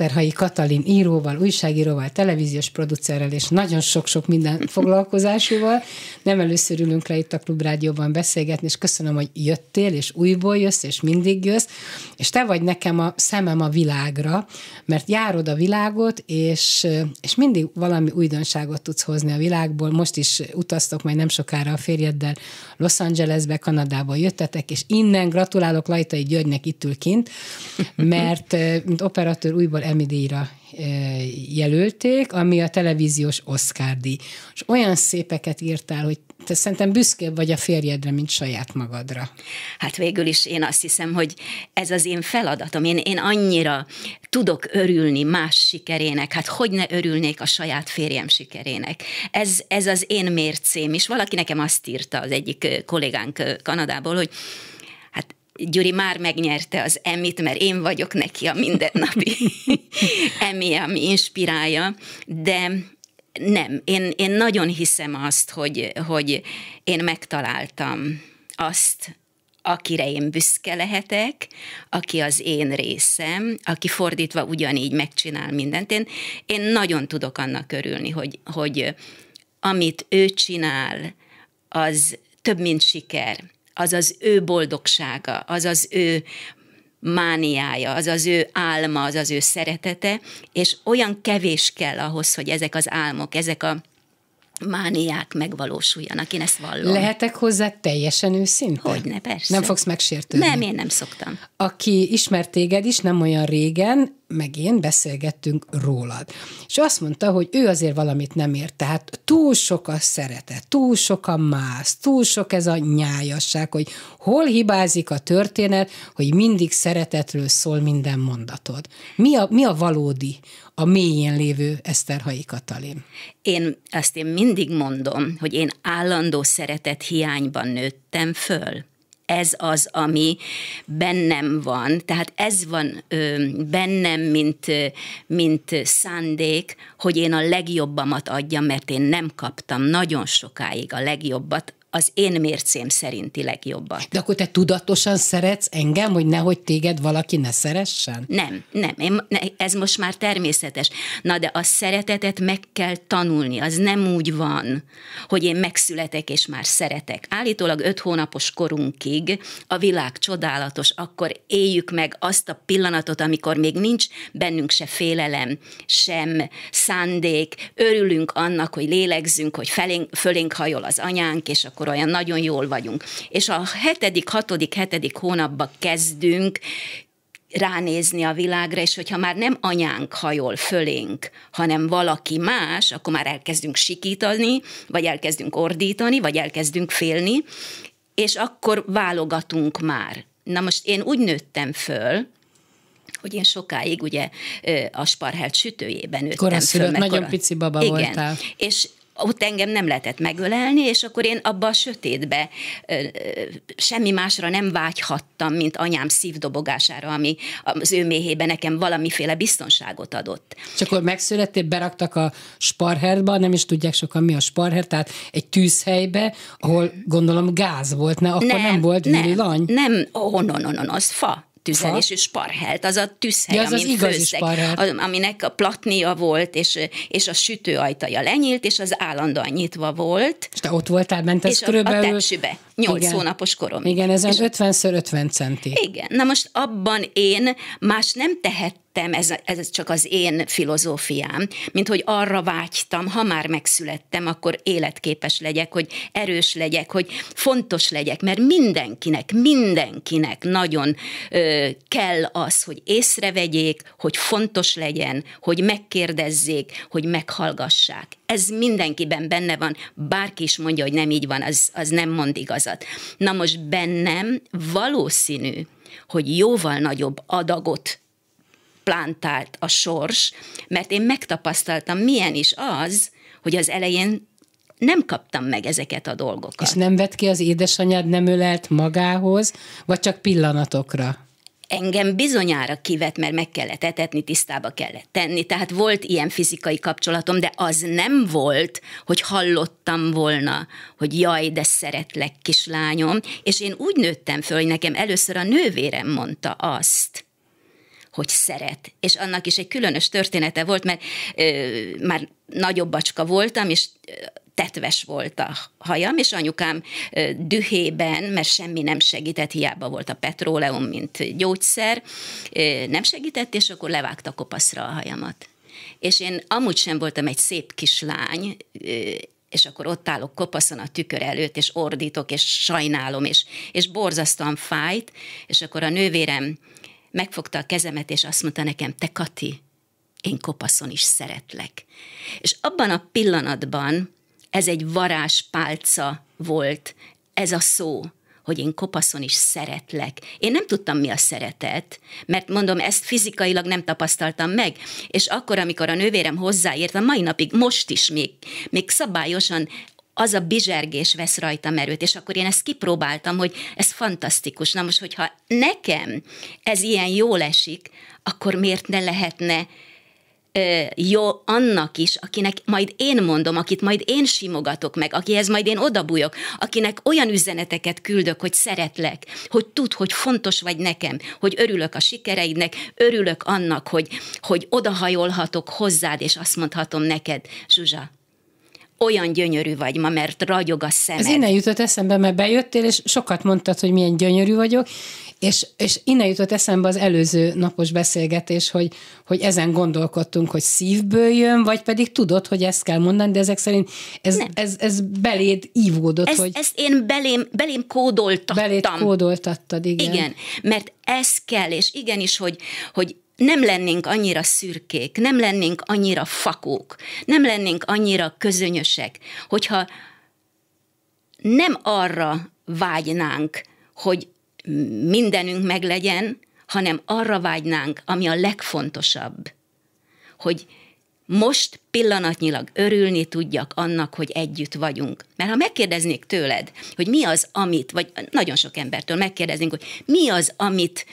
Eszterhai Katalin íróval, újságíróval, televíziós producerrel és nagyon sok-sok minden foglalkozásúval. Nem először ülünk le itt a Klubrádióban beszélgetni, és köszönöm, hogy jöttél, és újból jössz, és mindig jössz, és te vagy nekem a szemem a világra, mert járod a világot, és, és mindig valami újdonságot tudsz hozni a világból. Most is utaztok majd nem sokára a férjeddel Los Angelesbe, Kanadába jöttetek, és innen gratulálok Lajtai Györgynek itt ül kint, mert mint operatőr újból Emmy díjra jelölték, ami a televíziós Oscar díj. És olyan szépeket írtál, hogy te szerintem büszkébb vagy a férjedre, mint saját magadra. Hát végül is én azt hiszem, hogy ez az én feladatom. Én, én annyira tudok örülni más sikerének, hát hogy ne örülnék a saját férjem sikerének. Ez, ez az én mércém is. Valaki nekem azt írta az egyik kollégánk Kanadából, hogy Gyuri már megnyerte az emit, mert én vagyok neki a mindennapi emi, ami inspirálja, de nem, én, én nagyon hiszem azt, hogy, hogy én megtaláltam azt, akire én büszke lehetek, aki az én részem, aki fordítva ugyanígy megcsinál mindent. Én, én nagyon tudok annak örülni, hogy, hogy amit ő csinál, az több, mint siker az az ő boldogsága, az az ő mániája, az az ő álma, az az ő szeretete, és olyan kevés kell ahhoz, hogy ezek az álmok, ezek a mániák megvalósuljanak, én ezt vallom. Lehetek hozzá teljesen őszinte? Hogyne, persze. Nem fogsz megsértődni? Nem, én nem szoktam. Aki ismert téged is, nem olyan régen, meg én beszélgettünk rólad. És azt mondta, hogy ő azért valamit nem ért, tehát túl sok a szeretet, túl sok a mász, túl sok ez a nyájasság, hogy hol hibázik a történet, hogy mindig szeretetről szól minden mondatod. Mi a, mi a valódi, a mélyén lévő Eszterhai Katalin? Én azt én mindig mondom, hogy én állandó szeretet hiányban nőttem föl ez az, ami bennem van. Tehát ez van ö, bennem, mint, mint szándék, hogy én a legjobbamat adjam, mert én nem kaptam nagyon sokáig a legjobbat, az én mércém szerinti legjobbat. De akkor te tudatosan szeretsz engem, hogy nehogy téged valaki ne szeressen? Nem, nem, én, ez most már természetes. Na de a szeretetet meg kell tanulni, az nem úgy van, hogy én megszületek és már szeretek. Állítólag öt hónapos korunkig a világ csodálatos, akkor éljük meg azt a pillanatot, amikor még nincs bennünk se félelem, sem szándék, örülünk annak, hogy lélegzünk, hogy felénk, fölénk hajol az anyánk, és akkor akkor olyan nagyon jól vagyunk. És a hetedik, hatodik, hetedik hónapba kezdünk ránézni a világra, és hogyha már nem anyánk hajol fölénk, hanem valaki más, akkor már elkezdünk sikítani, vagy elkezdünk ordítani, vagy elkezdünk félni, és akkor válogatunk már. Na most én úgy nőttem föl, hogy én sokáig ugye a sparhelt sütőjében nőttem föl. Koraszülött, nagyon pici baba igen, voltál. És ott engem nem lehetett megölelni, és akkor én abba a sötétbe semmi másra nem vágyhattam, mint anyám szívdobogására, ami az ő méhében nekem valamiféle biztonságot adott. És akkor megszülettél, beraktak a sparherba, nem is tudják sokan mi a sparher, tehát egy tűzhelybe, ahol gondolom gáz volt, ne? Akkor nem, nem volt nem, Nem, oh, no, no, no, no, az fa tüzelés, és sparhelt, az a tűzhely, ja, az amin az főztek, aminek a platnia volt, és, és a sütő ajtaja lenyílt, és az állandóan nyitva volt. És te ott voltál bent, ez és körülbelül... a tepsibe, 8 igen. hónapos korom. Igen, ez az 50 x 50 centi. Igen, na most abban én más nem tehettem, lettem, ez, ez csak az én filozófiám, mint hogy arra vágytam, ha már megszülettem, akkor életképes legyek, hogy erős legyek, hogy fontos legyek, mert mindenkinek, mindenkinek nagyon ö, kell az, hogy észrevegyék, hogy fontos legyen, hogy megkérdezzék, hogy meghallgassák. Ez mindenkiben benne van, bárki is mondja, hogy nem így van, az, az nem mond igazat. Na most bennem valószínű, hogy jóval nagyobb adagot plantált a sors, mert én megtapasztaltam, milyen is az, hogy az elején nem kaptam meg ezeket a dolgokat. És nem vett ki az édesanyád, nem ölelt magához, vagy csak pillanatokra? Engem bizonyára kivet, mert meg kellett etetni, tisztába kellett tenni, tehát volt ilyen fizikai kapcsolatom, de az nem volt, hogy hallottam volna, hogy jaj, de szeretlek, kislányom, és én úgy nőttem föl, hogy nekem először a nővérem mondta azt, hogy szeret. És annak is egy különös története volt, mert ö, már nagyobbacska voltam, és tetves volt a hajam, és anyukám dühében, mert semmi nem segített, hiába volt a petróleum, mint gyógyszer, nem segített, és akkor levágta kopaszra a hajamat. És én amúgy sem voltam egy szép kislány, és akkor ott állok kopaszon a tükör előtt, és ordítok, és sajnálom, és, és borzasztóan fájt, és akkor a nővérem megfogta a kezemet, és azt mondta nekem, te Kati, én kopaszon is szeretlek. És abban a pillanatban ez egy varázspálca volt, ez a szó, hogy én kopaszon is szeretlek. Én nem tudtam, mi a szeretet, mert mondom, ezt fizikailag nem tapasztaltam meg, és akkor, amikor a nővérem hozzáért, a mai napig, most is még, még szabályosan az a bizsergés vesz rajta merőt, és akkor én ezt kipróbáltam, hogy ez fantasztikus. Na most, hogyha nekem ez ilyen jól esik, akkor miért ne lehetne ö, jó annak is, akinek majd én mondom, akit majd én simogatok meg, akihez majd én odabújok, akinek olyan üzeneteket küldök, hogy szeretlek, hogy tud, hogy fontos vagy nekem, hogy örülök a sikereidnek, örülök annak, hogy, hogy odahajolhatok hozzád, és azt mondhatom neked, Zsuzsa, olyan gyönyörű vagy ma, mert ragyog a szemed. Ez innen jutott eszembe, mert bejöttél, és sokat mondtad, hogy milyen gyönyörű vagyok, és, és innen jutott eszembe az előző napos beszélgetés, hogy, hogy ezen gondolkodtunk, hogy szívből jön, vagy pedig tudod, hogy ezt kell mondani, de ezek szerint ez, ez, ez beléd ívódott. Ez, hogy ezt én belém, belém kódoltattam. Beléd kódoltattad, igen. Igen, mert ez kell, és igenis, hogy, hogy nem lennénk annyira szürkék, nem lennénk annyira fakók, nem lennénk annyira közönösek, hogyha nem arra vágynánk, hogy mindenünk meglegyen, hanem arra vágynánk, ami a legfontosabb, hogy most pillanatnyilag örülni tudjak annak, hogy együtt vagyunk. Mert ha megkérdeznék tőled, hogy mi az, amit, vagy nagyon sok embertől megkérdeznénk, hogy mi az, amit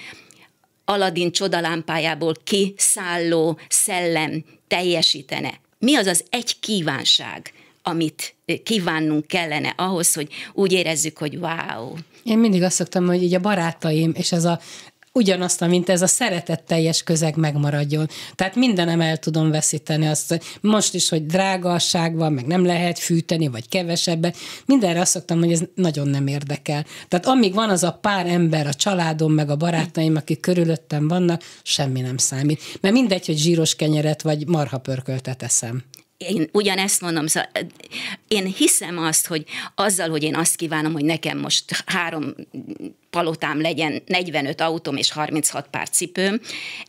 Aladin csodalámpájából kiszálló szellem teljesítene. Mi az az egy kívánság, amit kívánnunk kellene ahhoz, hogy úgy érezzük, hogy wow. Én mindig azt szoktam, hogy így a barátaim, és ez a ugyanazt, mint ez a szeretetteljes közeg megmaradjon. Tehát mindenem el tudom veszíteni azt, most is, hogy drágaság van, meg nem lehet fűteni, vagy kevesebben. mindenre azt szoktam, hogy ez nagyon nem érdekel. Tehát amíg van az a pár ember, a családom, meg a barátaim, akik körülöttem vannak, semmi nem számít. Mert mindegy, hogy zsíros kenyeret, vagy marha pörköltet eszem én ugyanezt mondom, szóval én hiszem azt, hogy azzal, hogy én azt kívánom, hogy nekem most három palotám legyen, 45 autóm és 36 pár cipőm,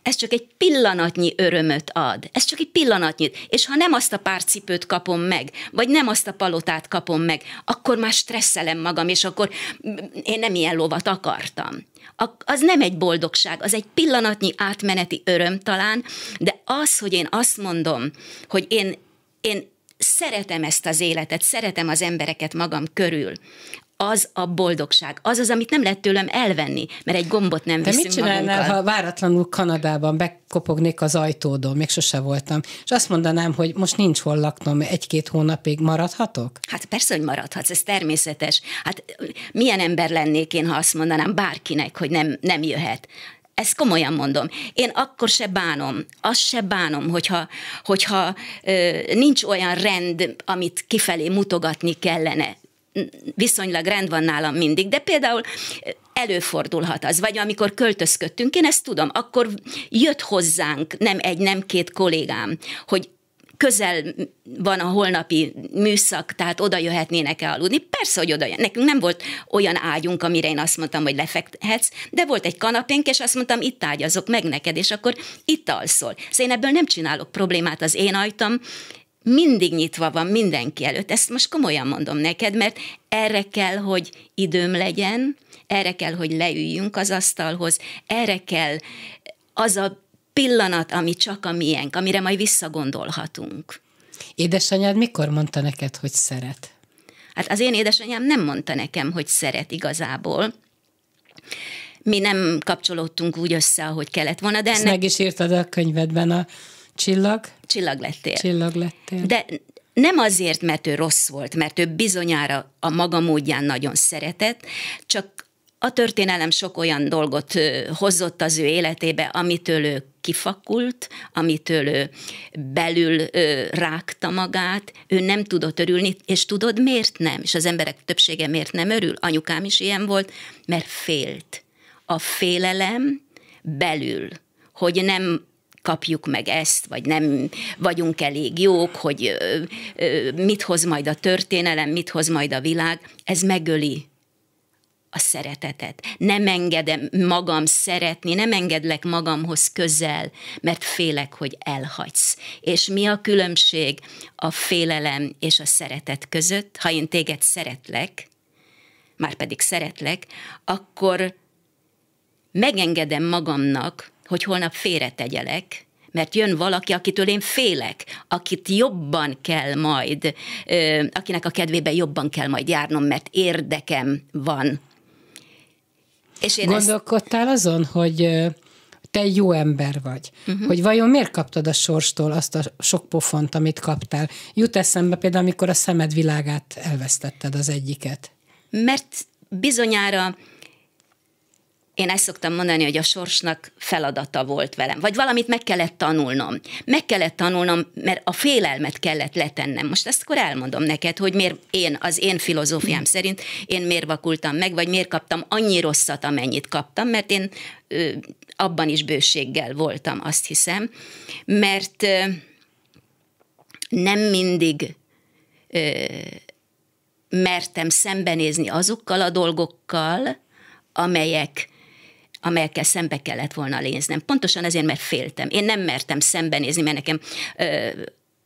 ez csak egy pillanatnyi örömöt ad. Ez csak egy pillanatnyi. És ha nem azt a pár cipőt kapom meg, vagy nem azt a palotát kapom meg, akkor már stresszelem magam, és akkor én nem ilyen lovat akartam. Az nem egy boldogság, az egy pillanatnyi átmeneti öröm talán, de az, hogy én azt mondom, hogy én én szeretem ezt az életet, szeretem az embereket magam körül az a boldogság. Az az, amit nem lehet tőlem elvenni, mert egy gombot nem magunkkal de mit csinálnál, magunkkal. ha váratlanul Kanadában bekopognék az ajtódon, még sose voltam, és azt mondanám, hogy most nincs hol laknom, egy-két hónapig maradhatok? Hát persze, hogy maradhatsz, ez természetes. Hát milyen ember lennék én, ha azt mondanám bárkinek, hogy nem, nem jöhet. Ezt komolyan mondom. Én akkor se bánom, azt se bánom, hogyha, hogyha ö, nincs olyan rend, amit kifelé mutogatni kellene. Viszonylag rend van nálam mindig, de például előfordulhat az, vagy amikor költözködtünk, én ezt tudom, akkor jött hozzánk nem egy, nem két kollégám, hogy közel van a holnapi műszak, tehát oda jöhetnének-e aludni. Persze, hogy oda jön. Nekünk nem volt olyan ágyunk, amire én azt mondtam, hogy lefekthetsz, de volt egy kanapénk, és azt mondtam, itt ágyazok meg neked, és akkor itt alszol. Szóval én ebből nem csinálok problémát, az én ajtam mindig nyitva van mindenki előtt. Ezt most komolyan mondom neked, mert erre kell, hogy időm legyen, erre kell, hogy leüljünk az asztalhoz, erre kell az a pillanat, ami csak a miénk, amire majd visszagondolhatunk. Édesanyád mikor mondta neked, hogy szeret? Hát az én édesanyám nem mondta nekem, hogy szeret igazából. Mi nem kapcsolódtunk úgy össze, ahogy kellett volna, de... Ezt ennek... meg is írtad a könyvedben a csillag? Csillag lettél. Csillag lettél. De nem azért, mert ő rossz volt, mert ő bizonyára a maga módján nagyon szeretett, csak a történelem sok olyan dolgot hozott az ő életébe, amitől ő kifakult, amitől ő belül ő rágta magát, ő nem tudott örülni, és tudod, miért nem? És az emberek többsége miért nem örül? Anyukám is ilyen volt, mert félt. A félelem belül, hogy nem kapjuk meg ezt, vagy nem vagyunk elég jók, hogy ö, ö, mit hoz majd a történelem, mit hoz majd a világ, ez megöli a szeretetet. Nem engedem magam szeretni, nem engedlek magamhoz közel, mert félek, hogy elhagysz. És mi a különbség a félelem és a szeretet között? Ha én téged szeretlek, már pedig szeretlek, akkor megengedem magamnak, hogy holnap félretegyelek, mert jön valaki, akitől én félek, akit jobban kell majd, akinek a kedvében jobban kell majd járnom, mert érdekem van és én Gondolkodtál ezt... azon, hogy te jó ember vagy. Uh-huh. Hogy vajon miért kaptad a sorstól azt a sok pofont, amit kaptál? Jut eszembe például, amikor a szemed világát elvesztetted az egyiket. Mert bizonyára én ezt szoktam mondani, hogy a sorsnak feladata volt velem, vagy valamit meg kellett tanulnom. Meg kellett tanulnom, mert a félelmet kellett letennem. Most ezt akkor elmondom neked, hogy miért én, az én filozófiám mhm. szerint, én miért vakultam meg, vagy miért kaptam annyi rosszat, amennyit kaptam, mert én ö, abban is bőséggel voltam, azt hiszem, mert ö, nem mindig ö, mertem szembenézni azokkal a dolgokkal, amelyek amelyekkel szembe kellett volna léznem. Pontosan ezért, mert féltem. Én nem mertem szembenézni, mert nekem ö,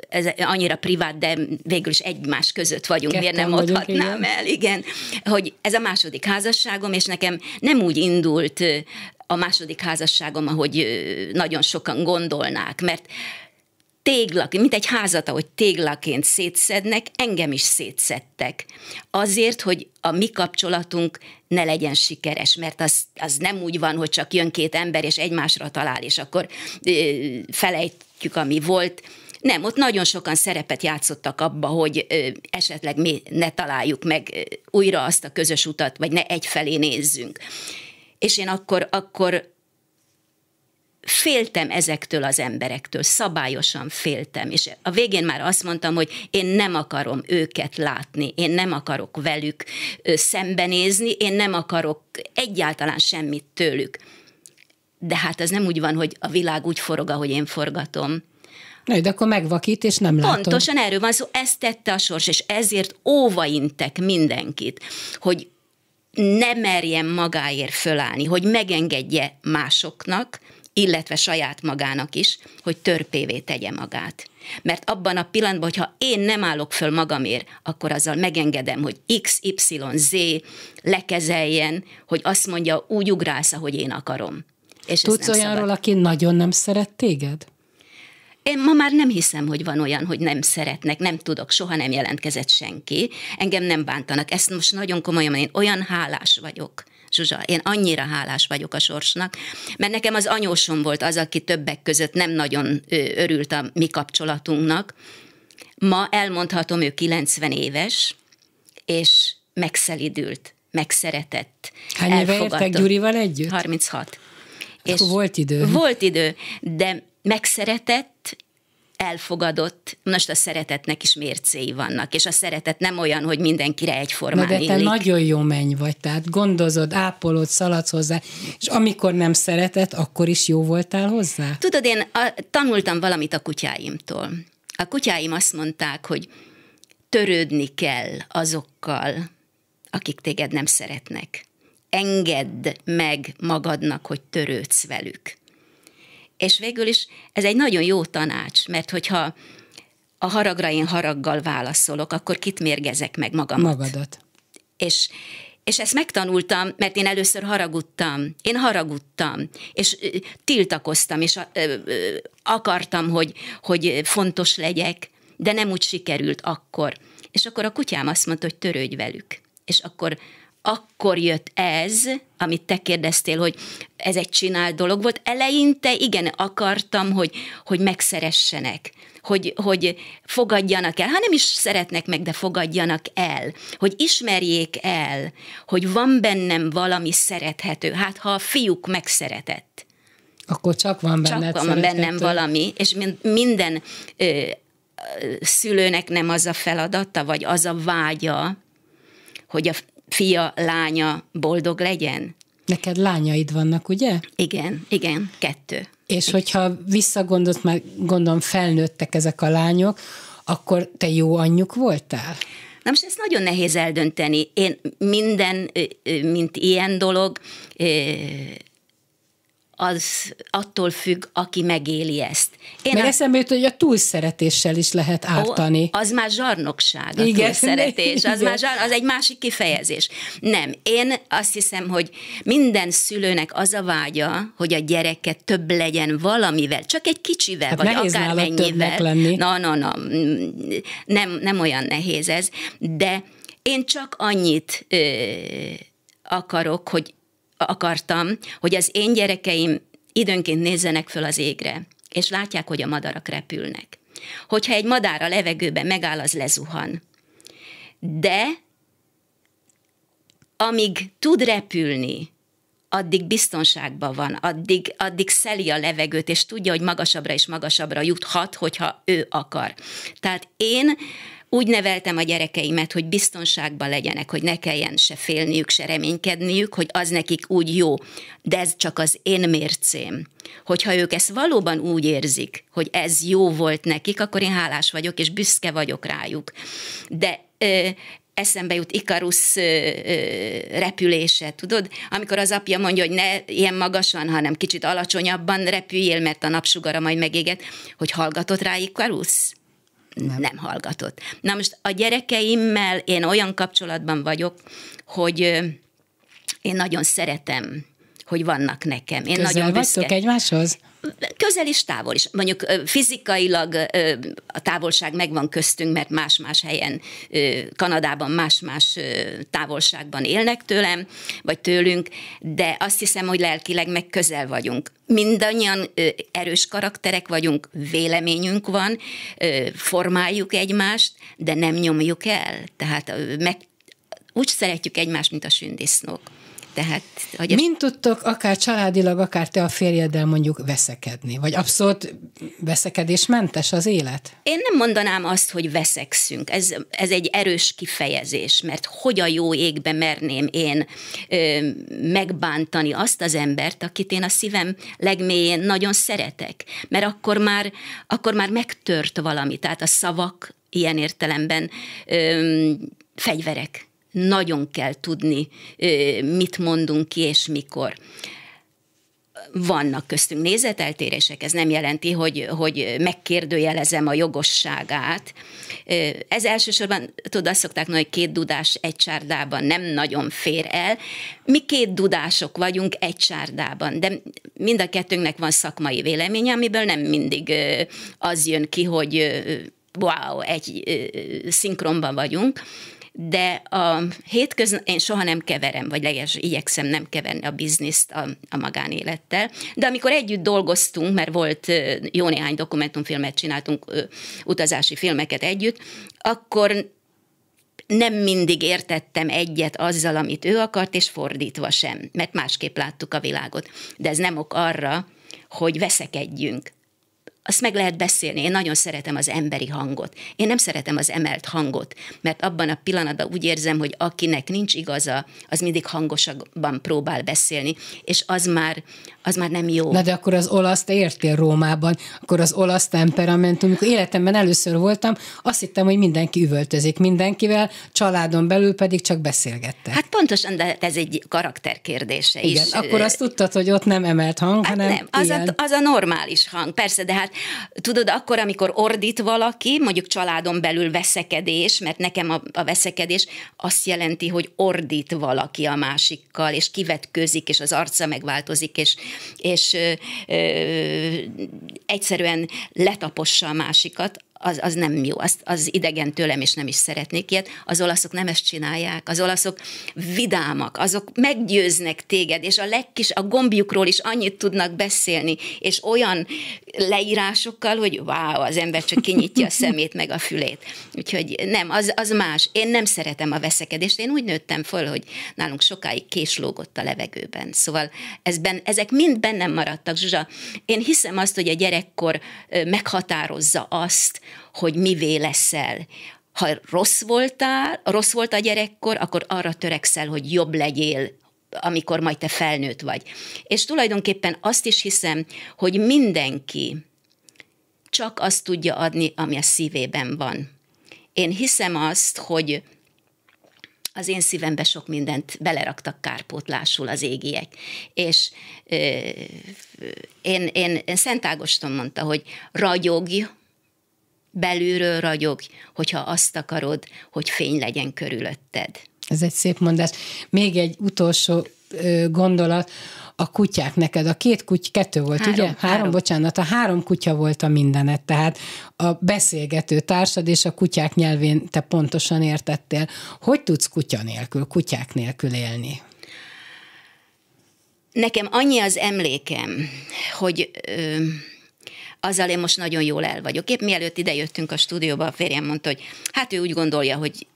ez annyira privát, de végül is egymás között vagyunk, Kettem miért nem adhatnám igen. el, igen, hogy ez a második házasságom, és nekem nem úgy indult a második házasságom, ahogy nagyon sokan gondolnák, mert téglak, mint egy házat, ahogy téglaként szétszednek, engem is szétszedtek. Azért, hogy a mi kapcsolatunk ne legyen sikeres, mert az, az nem úgy van, hogy csak jön két ember, és egymásra talál, és akkor ö, felejtjük, ami volt. Nem, ott nagyon sokan szerepet játszottak abba, hogy ö, esetleg mi ne találjuk meg ö, újra azt a közös utat, vagy ne egyfelé nézzünk. És én akkor, akkor féltem ezektől az emberektől, szabályosan féltem, és a végén már azt mondtam, hogy én nem akarom őket látni, én nem akarok velük szembenézni, én nem akarok egyáltalán semmit tőlük. De hát ez nem úgy van, hogy a világ úgy forog, ahogy én forgatom. Na, de akkor megvakít, és nem látom. Pontosan erről van szó, ezt tette a sors, és ezért óvaintek mindenkit, hogy ne merjen magáért fölállni, hogy megengedje másoknak, illetve saját magának is, hogy törpévé tegye magát. Mert abban a pillanatban, hogyha én nem állok föl magamért, akkor azzal megengedem, hogy X, Y, Z lekezeljen, hogy azt mondja, úgy ugrálsz, ahogy én akarom. És Tudsz olyanról, aki nagyon nem szeret téged? Én ma már nem hiszem, hogy van olyan, hogy nem szeretnek, nem tudok, soha nem jelentkezett senki, engem nem bántanak. Ezt most nagyon komolyan, én olyan hálás vagyok Zsuzsa, én annyira hálás vagyok a sorsnak, mert nekem az anyósom volt az, aki többek között nem nagyon örült a mi kapcsolatunknak. Ma elmondhatom, ő 90 éves, és megszelidült, megszeretett. Hány éve értek Gyurival együtt? 36. Hát akkor és volt idő. Volt idő, de megszeretett, elfogadott, most a szeretetnek is mércéi vannak, és a szeretet nem olyan, hogy mindenkire egyformán Na de te illik. nagyon jó menny vagy, tehát gondozod, ápolod, szaladsz hozzá, és amikor nem szeretett, akkor is jó voltál hozzá? Tudod, én a, tanultam valamit a kutyáimtól. A kutyáim azt mondták, hogy törődni kell azokkal, akik téged nem szeretnek. Engedd meg magadnak, hogy törődsz velük. És végül is ez egy nagyon jó tanács, mert hogyha a haragra én haraggal válaszolok, akkor kit mérgezek meg magamat? Magadat. És, és ezt megtanultam, mert én először haragudtam. Én haragudtam, és tiltakoztam, és akartam, hogy, hogy fontos legyek, de nem úgy sikerült akkor. És akkor a kutyám azt mondta, hogy törődj velük. És akkor akkor jött ez, amit te kérdeztél, hogy ez egy csinál dolog volt. Eleinte igen, akartam, hogy, hogy megszeressenek, hogy, hogy fogadjanak el. Ha nem is szeretnek meg, de fogadjanak el. Hogy ismerjék el, hogy van bennem valami szerethető. Hát ha a fiúk megszeretett. Akkor csak van benne. Csak van bennem valami, és minden ö, szülőnek nem az a feladata, vagy az a vágya, hogy a fia, lánya boldog legyen. Neked lányaid vannak, ugye? Igen, igen, kettő. És hogyha visszagondolt, már gondolom felnőttek ezek a lányok, akkor te jó anyjuk voltál? Na most ezt nagyon nehéz eldönteni. Én minden, mint ilyen dolog, az attól függ, aki megéli ezt. Én Mert a... eszembe jut, hogy a túlszeretéssel is lehet ártani. Ó, az már zsarnokság, a Igen. túlszeretés, az, Igen. Már zsar, az egy másik kifejezés. Nem, én azt hiszem, hogy minden szülőnek az a vágya, hogy a gyereke több legyen valamivel, csak egy kicsivel, hát vagy akármennyivel. Lenni. Na, na, na, nem, nem olyan nehéz ez, de én csak annyit ö, akarok, hogy akartam, hogy az én gyerekeim időnként nézzenek föl az égre, és látják, hogy a madarak repülnek. Hogyha egy madár a levegőben megáll, az lezuhan. De amíg tud repülni, addig biztonságban van, addig, addig szeli a levegőt, és tudja, hogy magasabbra és magasabbra juthat, hogyha ő akar. Tehát én úgy neveltem a gyerekeimet, hogy biztonságban legyenek, hogy ne kelljen se félniük, se reménykedniük, hogy az nekik úgy jó. De ez csak az én mércém. Hogyha ők ezt valóban úgy érzik, hogy ez jó volt nekik, akkor én hálás vagyok, és büszke vagyok rájuk. De ö, eszembe jut Ikarusz repülése, tudod? Amikor az apja mondja, hogy ne ilyen magasan, hanem kicsit alacsonyabban repüljél, mert a napsugara majd megéget, hogy hallgatott rá Ikarusz? nem. nem hallgatott. Na most a gyerekeimmel én olyan kapcsolatban vagyok, hogy én nagyon szeretem, hogy vannak nekem. Én Közel nagyon vagytok egymáshoz? közel is, távol is. Mondjuk fizikailag a távolság megvan köztünk, mert más-más helyen Kanadában más-más távolságban élnek tőlem, vagy tőlünk, de azt hiszem, hogy lelkileg meg közel vagyunk. Mindannyian erős karakterek vagyunk, véleményünk van, formáljuk egymást, de nem nyomjuk el. Tehát meg úgy szeretjük egymást, mint a sündisznók. Tehát, hogy Mint tudtok akár családilag, akár te a férjeddel mondjuk veszekedni? Vagy abszolút veszekedésmentes az élet? Én nem mondanám azt, hogy veszekszünk. Ez, ez egy erős kifejezés, mert hogy a jó égbe merném én ö, megbántani azt az embert, akit én a szívem legmélyén nagyon szeretek. Mert akkor már, akkor már megtört valami. Tehát a szavak ilyen értelemben ö, fegyverek nagyon kell tudni, mit mondunk ki és mikor vannak köztünk nézeteltérések, ez nem jelenti, hogy, hogy megkérdőjelezem a jogosságát. Ez elsősorban, tudod, azt szokták mondani, hogy két dudás egy csárdában nem nagyon fér el. Mi két dudások vagyunk egy csárdában, de mind a kettőnknek van szakmai véleménye, amiből nem mindig az jön ki, hogy wow, egy szinkronban vagyunk de a hétköznap, én soha nem keverem, vagy legyes, igyekszem nem keverni a bizniszt a, a magánélettel, de amikor együtt dolgoztunk, mert volt jó néhány dokumentumfilmet csináltunk, utazási filmeket együtt, akkor nem mindig értettem egyet azzal, amit ő akart, és fordítva sem, mert másképp láttuk a világot. De ez nem ok arra, hogy veszekedjünk, azt meg lehet beszélni. Én nagyon szeretem az emberi hangot. Én nem szeretem az emelt hangot, mert abban a pillanatban úgy érzem, hogy akinek nincs igaza, az mindig hangosabban próbál beszélni, és az már, az már nem jó. Na de akkor az olasz, te értél Rómában, akkor az olasz temperamentum, amikor életemben először voltam, azt hittem, hogy mindenki üvöltözik mindenkivel, családon belül pedig csak beszélgettek. Hát pontosan, de ez egy karakterkérdése Igen, is. akkor azt tudtad, hogy ott nem emelt hang, hát hanem nem, az, ilyen. A, az a normális hang, persze, de hát tudod, akkor, amikor ordít valaki, mondjuk családon belül veszekedés, mert nekem a, a veszekedés azt jelenti, hogy ordít valaki a másikkal, és kivetközik, és az arca megváltozik, és, és ö, ö, egyszerűen letapossa a másikat, az, az nem jó, az, az idegen tőlem, és nem is szeretnék ilyet. Az olaszok nem ezt csinálják, az olaszok vidámak, azok meggyőznek téged, és a legkis, a gombjukról is annyit tudnak beszélni, és olyan leírásokkal, hogy wow, az ember csak kinyitja a szemét meg a fülét. Úgyhogy nem, az, az más. Én nem szeretem a veszekedést. Én úgy nőttem föl, hogy nálunk sokáig késlógott a levegőben. Szóval ezben, ezek mind bennem maradtak. Zsuzsa, én hiszem azt, hogy a gyerekkor meghatározza azt, hogy mivé leszel. Ha rossz voltál, rossz volt a gyerekkor, akkor arra törekszel, hogy jobb legyél, amikor majd te felnőtt vagy. És tulajdonképpen azt is hiszem, hogy mindenki csak azt tudja adni, ami a szívében van. Én hiszem azt, hogy az én szívembe sok mindent beleraktak kárpótlásul az égiek. És ö, én, én, én Szent Ágoston mondta, hogy ragyogj, belülről ragyog, hogyha azt akarod, hogy fény legyen körülötted. Ez egy szép mondás. Még egy utolsó gondolat. A kutyák neked, a két kuty, kettő volt, három, ugye? Három, három, bocsánat, a három kutya volt a mindenet, tehát a beszélgető társad és a kutyák nyelvén te pontosan értettél. Hogy tudsz kutya nélkül, kutyák nélkül élni? Nekem annyi az emlékem, hogy... Ö, azzal én most nagyon jól el vagyok. Épp mielőtt idejöttünk a stúdióba, a férjem mondta, hogy hát ő úgy gondolja, hogy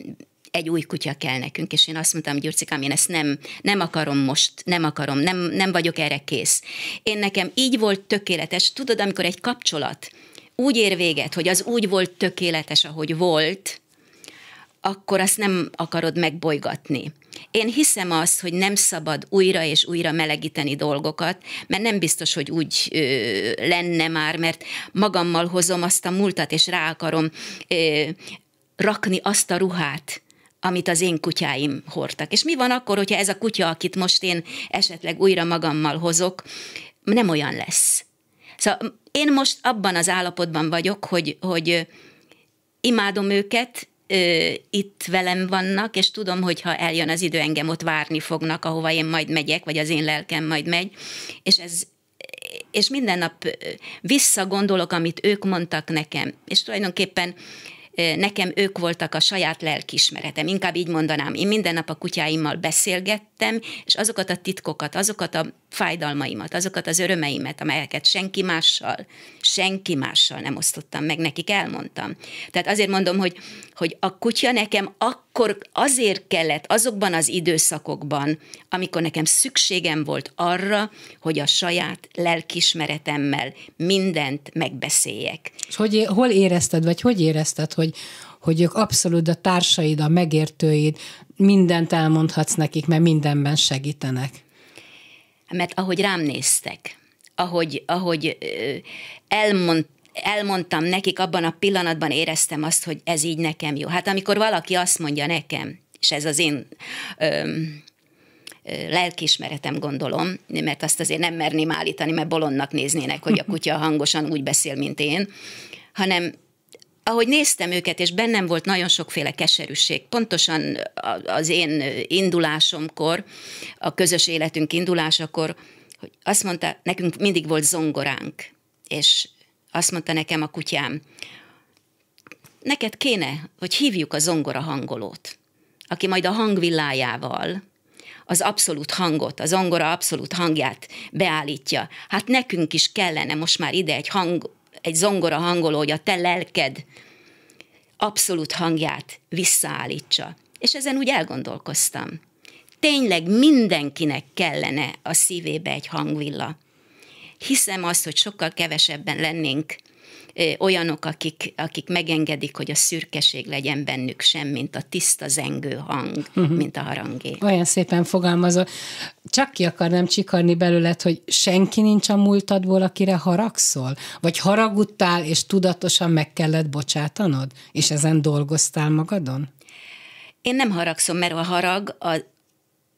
egy új kutya kell nekünk, és én azt mondtam, Gyurcikám, én ezt nem, nem akarom most, nem akarom, nem, nem vagyok erre kész. Én nekem így volt tökéletes, tudod, amikor egy kapcsolat úgy ér véget, hogy az úgy volt tökéletes, ahogy volt, akkor azt nem akarod megbolygatni. Én hiszem azt, hogy nem szabad újra és újra melegíteni dolgokat, mert nem biztos, hogy úgy ö, lenne már, mert magammal hozom azt a múltat, és rá akarom ö, rakni azt a ruhát, amit az én kutyáim hordtak. És mi van akkor, hogyha ez a kutya, akit most én esetleg újra magammal hozok, nem olyan lesz? Szóval én most abban az állapotban vagyok, hogy, hogy imádom őket, ö, itt velem vannak, és tudom, hogy ha eljön az idő, engem ott várni fognak, ahova én majd megyek, vagy az én lelkem majd megy, és ez és minden nap visszagondolok, amit ők mondtak nekem, és tulajdonképpen nekem ők voltak a saját lelkismeretem, inkább így mondanám. Én minden nap a kutyáimmal beszélgettem, és azokat a titkokat, azokat a fájdalmaimat, azokat az örömeimet, amelyeket senki mással, senki mással nem osztottam meg, nekik elmondtam. Tehát azért mondom, hogy, hogy a kutya nekem akkor azért kellett azokban az időszakokban, amikor nekem szükségem volt arra, hogy a saját lelkismeretemmel mindent megbeszéljek. És hogy, hol érezted, vagy hogy érezted, hogy, hogy ők abszolút a társaid, a megértőid, mindent elmondhatsz nekik, mert mindenben segítenek? mert ahogy rám néztek, ahogy, ahogy elmond, elmondtam nekik, abban a pillanatban éreztem azt, hogy ez így nekem jó. Hát amikor valaki azt mondja nekem, és ez az én öm, lelkismeretem gondolom, mert azt azért nem merném állítani, mert bolondnak néznének, hogy a kutya hangosan úgy beszél, mint én, hanem ahogy néztem őket, és bennem volt nagyon sokféle keserűség, pontosan az én indulásomkor, a közös életünk indulásakor, hogy azt mondta, nekünk mindig volt zongoránk, és azt mondta nekem a kutyám, neked kéne, hogy hívjuk a zongora hangolót, aki majd a hangvillájával az abszolút hangot, az zongora abszolút hangját beállítja. Hát nekünk is kellene most már ide egy hang, egy zongora hangoló, hogy a te lelked abszolút hangját visszaállítsa. És ezen úgy elgondolkoztam. Tényleg mindenkinek kellene a szívébe egy hangvilla. Hiszem azt, hogy sokkal kevesebben lennénk olyanok, akik, akik megengedik, hogy a szürkeség legyen bennük sem, mint a tiszta zengő hang, uh-huh. mint a harangé. Olyan szépen fogalmazol. Csak ki akarnám csikarni belőled, hogy senki nincs a múltadból, akire haragszol? Vagy haragudtál, és tudatosan meg kellett bocsátanod? És ezen dolgoztál magadon? Én nem haragszom, mert a harag a,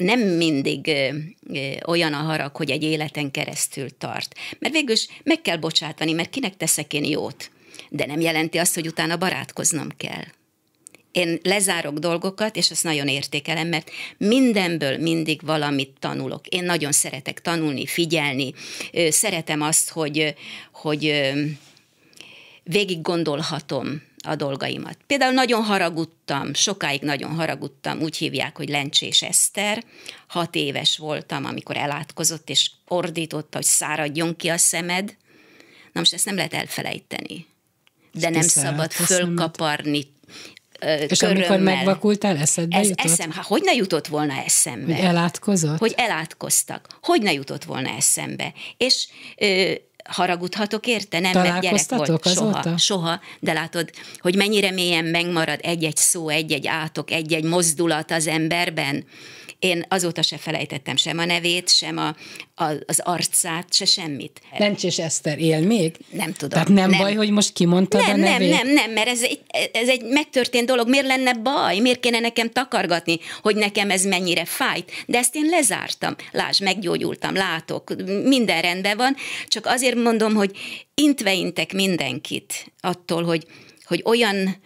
nem mindig olyan a harag, hogy egy életen keresztül tart. Mert végül is meg kell bocsátani, mert kinek teszek én jót. De nem jelenti azt, hogy utána barátkoznom kell. Én lezárok dolgokat, és azt nagyon értékelem, mert mindenből mindig valamit tanulok. Én nagyon szeretek tanulni, figyelni. szeretem azt, hogy, hogy végig gondolhatom a dolgaimat. Például nagyon haragudtam, sokáig nagyon haragudtam, úgy hívják, hogy Lencsés Eszter. Hat éves voltam, amikor elátkozott, és ordította, hogy száradjon ki a szemed. Na most ezt nem lehet elfelejteni. De nem Tisztelt, szabad fölkaparni Körömmel. És körömmel. amikor megvakultál, eszedbe Ez jutott? Eszem, ha, hát hogy ne jutott volna eszembe? Hogy elátkozott? Hogy elátkoztak. Hogy ne jutott volna eszembe. És ö, haragudhatok érte? Nem, mert gyerek volt. Soha, azóta? soha. De látod, hogy mennyire mélyen megmarad egy-egy szó, egy-egy átok, egy-egy mozdulat az emberben, én azóta se felejtettem sem a nevét, sem a, a, az arcát, se semmit. Lencsés Eszter él még? Nem tudom. Tehát nem, nem. baj, hogy most kimondtad nem, a nevét? Nem, nem, nem, mert ez egy, ez egy megtörtént dolog. Miért lenne baj? Miért kéne nekem takargatni, hogy nekem ez mennyire fájt? De ezt én lezártam. Lásd, meggyógyultam, látok, minden rendben van. Csak azért mondom, hogy intve intek mindenkit attól, hogy, hogy olyan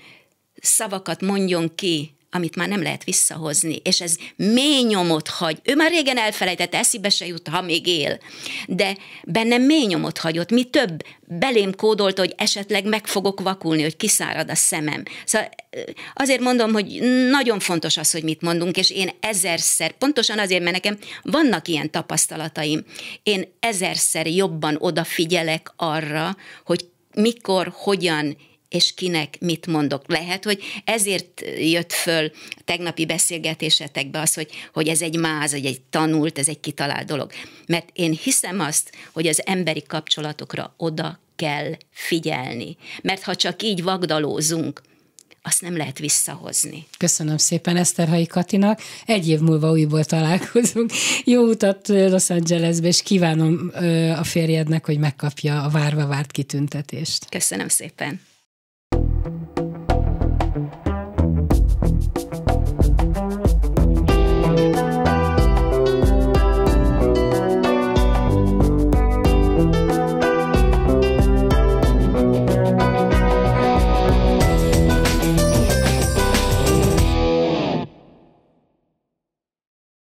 szavakat mondjon ki, amit már nem lehet visszahozni, és ez mély nyomot hagy. Ő már régen elfelejtett, eszibe se jut, ha még él, de bennem mély nyomot hagyott. Mi több, belém kódolt, hogy esetleg meg fogok vakulni, hogy kiszárad a szemem. Szóval azért mondom, hogy nagyon fontos az, hogy mit mondunk, és én ezerszer, pontosan azért, mert nekem vannak ilyen tapasztalataim, én ezerszer jobban odafigyelek arra, hogy mikor, hogyan, és kinek mit mondok. Lehet, hogy ezért jött föl a tegnapi beszélgetésetekbe az, hogy, hogy ez egy máz, vagy egy tanult, ez egy kitalált dolog. Mert én hiszem azt, hogy az emberi kapcsolatokra oda kell figyelni. Mert ha csak így vagdalózunk, azt nem lehet visszahozni. Köszönöm szépen Eszterhai Katinak. Egy év múlva újból találkozunk. Jó utat Los Angelesbe, és kívánom a férjednek, hogy megkapja a várva várt kitüntetést. Köszönöm szépen.